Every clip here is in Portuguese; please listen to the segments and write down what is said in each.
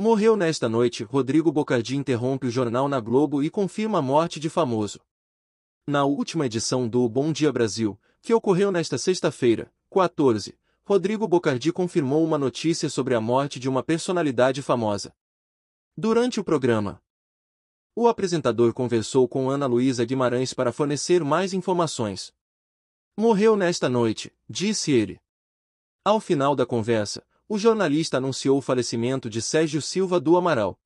Morreu nesta noite, Rodrigo Bocardi interrompe o jornal na Globo e confirma a morte de famoso. Na última edição do Bom Dia Brasil, que ocorreu nesta sexta-feira, 14, Rodrigo Bocardi confirmou uma notícia sobre a morte de uma personalidade famosa. Durante o programa, o apresentador conversou com Ana Luísa Guimarães para fornecer mais informações. Morreu nesta noite, disse ele. Ao final da conversa, o jornalista anunciou o falecimento de Sérgio Silva do Amaral.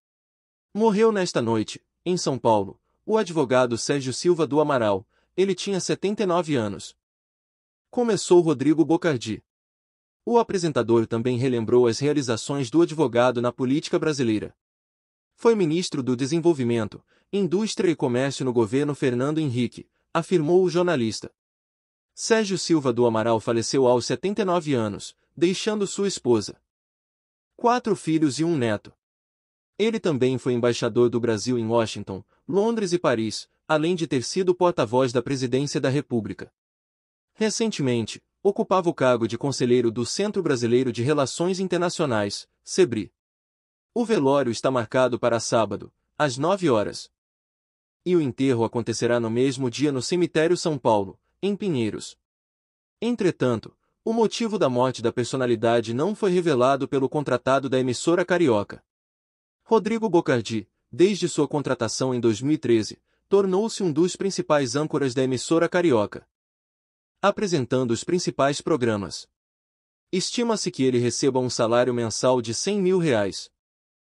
Morreu nesta noite, em São Paulo, o advogado Sérgio Silva do Amaral, ele tinha 79 anos. Começou Rodrigo Bocardi. O apresentador também relembrou as realizações do advogado na política brasileira. Foi ministro do Desenvolvimento, Indústria e Comércio no governo Fernando Henrique, afirmou o jornalista. Sérgio Silva do Amaral faleceu aos 79 anos, deixando sua esposa, quatro filhos e um neto. Ele também foi embaixador do Brasil em Washington, Londres e Paris, além de ter sido porta-voz da Presidência da República. Recentemente, ocupava o cargo de conselheiro do Centro Brasileiro de Relações Internacionais, CEBRI. O velório está marcado para sábado, às 9 horas. E o enterro acontecerá no mesmo dia no Cemitério São Paulo, em Pinheiros. Entretanto, o motivo da morte da personalidade não foi revelado pelo contratado da emissora carioca. Rodrigo Bocardi, desde sua contratação em 2013, tornou-se um dos principais âncoras da emissora carioca, apresentando os principais programas. Estima-se que ele receba um salário mensal de 100 mil reais,